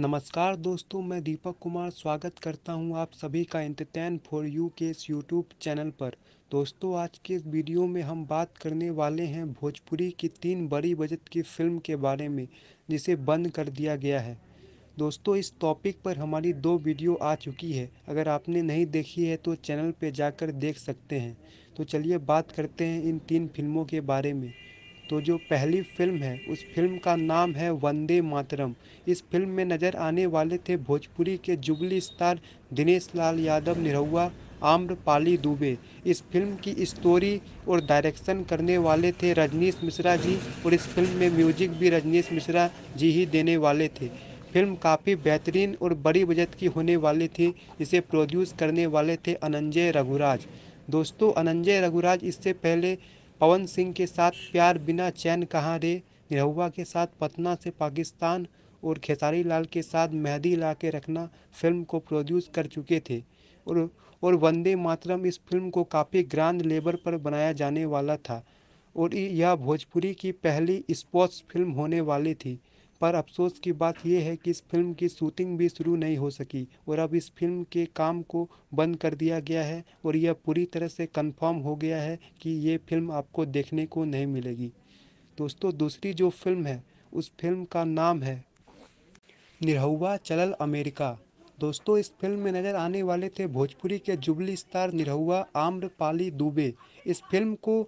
नमस्कार दोस्तों मैं दीपक कुमार स्वागत करता हूं आप सभी का इंटरटेन फॉर यू के इस यूट्यूब चैनल पर दोस्तों आज के इस वीडियो में हम बात करने वाले हैं भोजपुरी की तीन बड़ी बजट की फिल्म के बारे में जिसे बंद कर दिया गया है दोस्तों इस टॉपिक पर हमारी दो वीडियो आ चुकी है अगर आपने नहीं देखी है तो चैनल पर जाकर देख सकते हैं तो चलिए बात करते हैं इन तीन फिल्मों के बारे में तो जो पहली फिल्म है उस फिल्म का नाम है वंदे मातरम इस फिल्म में नज़र आने वाले थे भोजपुरी के जुबली स्टार दिनेश लाल यादव निरहुआ आम्रपाली दुबे इस फिल्म की स्टोरी और डायरेक्शन करने वाले थे रजनीश मिश्रा जी और इस फिल्म में म्यूजिक भी रजनीश मिश्रा जी ही देने वाले थे फिल्म काफ़ी बेहतरीन और बड़ी बजट की होने वाली थी इसे प्रोड्यूस करने वाले थे अनंजय रघुराज दोस्तों अनंजय रघुराज इससे पहले पवन सिंह के साथ प्यार बिना चैन कहाँ रे निरहुआ के साथ पटना से पाकिस्तान और खेसारी लाल के साथ मेहदी ला के रखना फिल्म को प्रोड्यूस कर चुके थे और और वंदे मातरम इस फिल्म को काफ़ी ग्रांड लेवल पर बनाया जाने वाला था और यह भोजपुरी की पहली स्पोर्ट्स फिल्म होने वाली थी पर अफसोस की बात यह है कि इस फिल्म की शूटिंग भी शुरू नहीं हो सकी और अब इस फिल्म के काम को बंद कर दिया गया है और यह पूरी तरह से कंफर्म हो गया है कि ये फिल्म आपको देखने को नहीं मिलेगी दोस्तों दूसरी जो फिल्म है उस फिल्म का नाम है निरहुआ चलल अमेरिका दोस्तों इस फिल्म में नज़र आने वाले थे भोजपुरी के जुबली स्टार निरहुआ आम्रपाली दुबे इस फिल्म को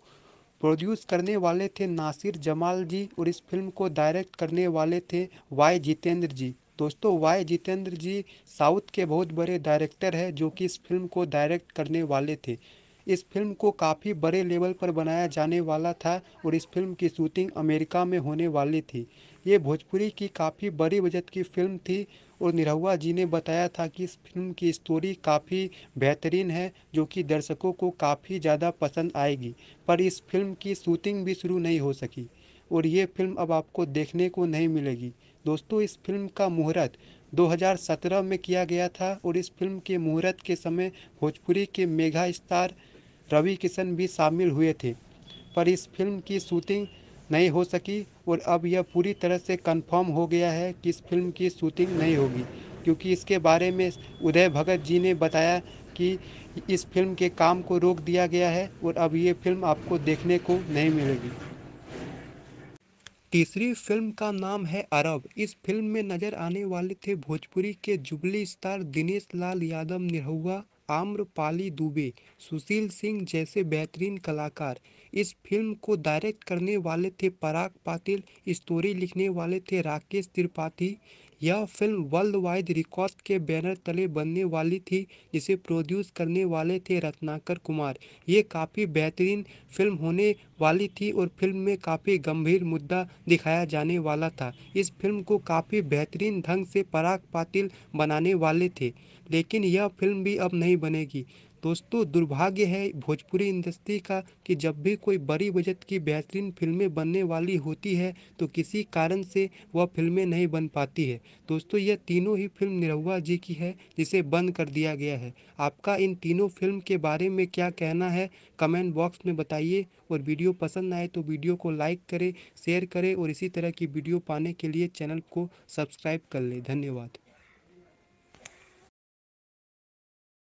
प्रोड्यूस करने वाले थे नासिर जमाल जी और इस फिल्म को डायरेक्ट करने वाले थे वाई जितेंद्र जी दोस्तों वाई जितेंद्र जी साउथ के बहुत बड़े डायरेक्टर हैं जो कि इस फिल्म को डायरेक्ट करने वाले थे इस फिल्म को काफ़ी बड़े लेवल पर बनाया जाने वाला था और इस फिल्म की शूटिंग अमेरिका में होने वाली थी ये भोजपुरी की काफ़ी बड़ी बजट की फिल्म थी और निरहुआ जी ने बताया था कि इस फिल्म की स्टोरी काफ़ी बेहतरीन है जो कि दर्शकों को काफ़ी ज़्यादा पसंद आएगी पर इस फिल्म की शूटिंग भी शुरू नहीं हो सकी और ये फिल्म अब आपको देखने को नहीं मिलेगी दोस्तों इस फिल्म का मुहूर्त 2017 में किया गया था और इस फिल्म के मुहूर्त के समय भोजपुरी के मेगा स्टार रवि किशन भी शामिल हुए थे पर इस फिल्म की शूटिंग नहीं हो सकी और अब यह पूरी तरह से कंफर्म हो गया है कि इस फिल्म की शूटिंग नहीं होगी क्योंकि इसके बारे में उदय भगत जी ने बताया कि इस फिल्म के काम को रोक दिया गया है और अब ये फिल्म आपको देखने को नहीं मिलेगी तीसरी फिल्म का नाम है अरब इस फिल्म में नजर आने वाले थे भोजपुरी के जुबली स्टार दिनेश लाल यादव निरहुआ आम्रपाली दुबे सुशील सिंह जैसे बेहतरीन कलाकार इस फिल्म को डायरेक्ट करने वाले थे पराग पाटिल स्टोरी लिखने वाले थे राकेश त्रिपाठी यह फिल्म वर्ल्ड वाइड रिकॉर्ड के बैनर तले बनने वाली थी जिसे प्रोड्यूस करने वाले थे रत्नाकर कुमार ये काफ़ी बेहतरीन फिल्म होने वाली थी और फिल्म में काफ़ी गंभीर मुद्दा दिखाया जाने वाला था इस फिल्म को काफ़ी बेहतरीन ढंग से पराग पातिल बनाने वाले थे लेकिन यह फिल्म भी अब नहीं बनेगी दोस्तों दुर्भाग्य है भोजपुरी इंडस्ट्री का कि जब भी कोई बड़ी बजट की बेहतरीन फिल्में बनने वाली होती है तो किसी कारण से वह फिल्में नहीं बन पाती है दोस्तों यह तीनों ही फिल्म निरहुआ जी की है जिसे बंद कर दिया गया है आपका इन तीनों फिल्म के बारे में क्या कहना है कमेंट बॉक्स में बताइए और वीडियो पसंद आए तो वीडियो को लाइक करें शेयर करें और इसी तरह की वीडियो पाने के लिए चैनल को सब्सक्राइब कर लें धन्यवाद